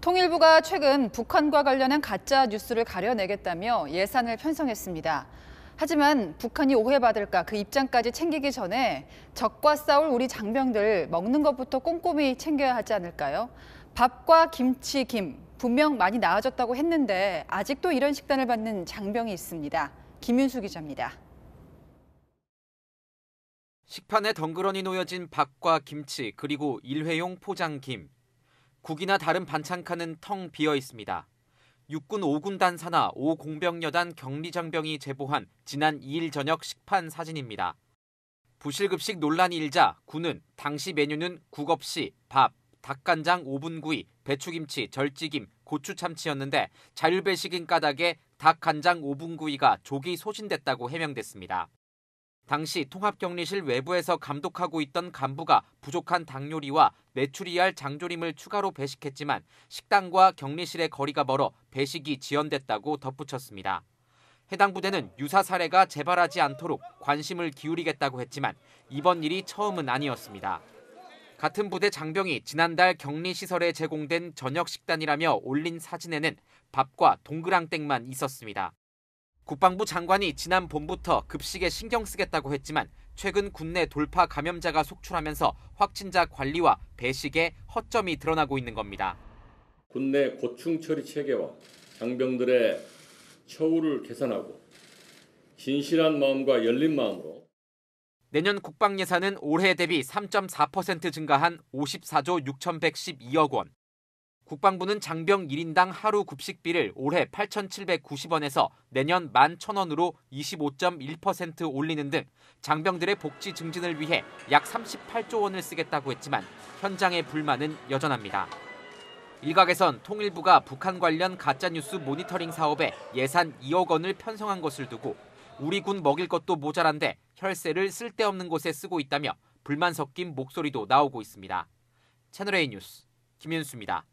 통일부가 최근 북한과 관련한 가짜 뉴스를 가려내겠다며 예산을 편성했습니다. 하지만 북한이 오해받을까 그 입장까지 챙기기 전에 적과 싸울 우리 장병들 먹는 것부터 꼼꼼히 챙겨야 하지 않을까요? 밥과 김치, 김 분명 많이 나아졌다고 했는데 아직도 이런 식단을 받는 장병이 있습니다. 김윤수 기자입니다. 식판에 덩그러니 놓여진 밥과 김치 그리고 일회용 포장김. 국이나 다른 반찬칸은 텅 비어 있습니다. 육군 5군 단사나 5공병여단 격리장병이 제보한 지난 2일 저녁 식판 사진입니다. 부실급식 논란이 일자 군은 당시 메뉴는 국 없이 밥, 닭간장 5분 구이, 배추김치, 절지김, 고추참치였는데 자율배식인 까닭에 닭간장 5분 구이가 조기 소진됐다고 해명됐습니다. 당시 통합격리실 외부에서 감독하고 있던 간부가 부족한 당뇨리와 메추리알 장조림을 추가로 배식했지만 식당과 격리실의 거리가 멀어 배식이 지연됐다고 덧붙였습니다. 해당 부대는 유사 사례가 재발하지 않도록 관심을 기울이겠다고 했지만 이번 일이 처음은 아니었습니다. 같은 부대 장병이 지난달 격리시설에 제공된 저녁 식단이라며 올린 사진에는 밥과 동그랑땡만 있었습니다. 국방부 장관이 지난 봄부터 급식에 신경 쓰겠다고 했지만 최근 국내 돌파 감염자가 속출하면서 확진자 관리와 배식에 허점이 드러나고 있는 겁니다. 국내 고충 처리 체계와 장병들의 처우를 개선하고 진실한 마음과 열린 마음으로 내년 국방 예산은 올해 대비 3.4% 증가한 54조 6,112억 원. 국방부는 장병 1인당 하루 급식비를 올해 8,790원에서 내년 11,000원으로 25.1% 올리는 등 장병들의 복지 증진을 위해 약 38조 원을 쓰겠다고 했지만 현장의 불만은 여전합니다. 일각에선 통일부가 북한 관련 가짜뉴스 모니터링 사업에 예산 2억 원을 편성한 것을 두고 우리 군 먹일 것도 모자란데 혈세를 쓸데없는 곳에 쓰고 있다며 불만 섞인 목소리도 나오고 있습니다. 채널A 뉴스 김윤수입니다.